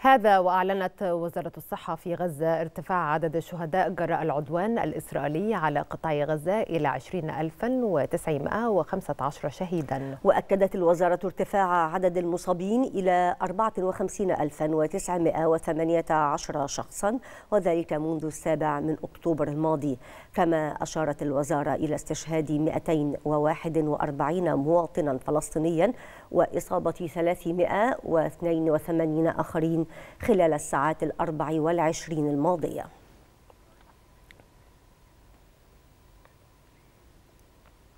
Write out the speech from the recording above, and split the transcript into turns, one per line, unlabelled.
هذا وأعلنت وزارة الصحة في غزة ارتفاع عدد الشهداء جراء العدوان الإسرائيلي على قطاع غزة إلى 20915
شهيدا وأكدت الوزارة ارتفاع عدد المصابين إلى 54918 شخصا وذلك منذ السابع من أكتوبر الماضي كما أشارت الوزارة إلى استشهاد 241 مواطنا فلسطينيا وإصابة 382 آخرين خلال الساعات الأربع والعشرين الماضية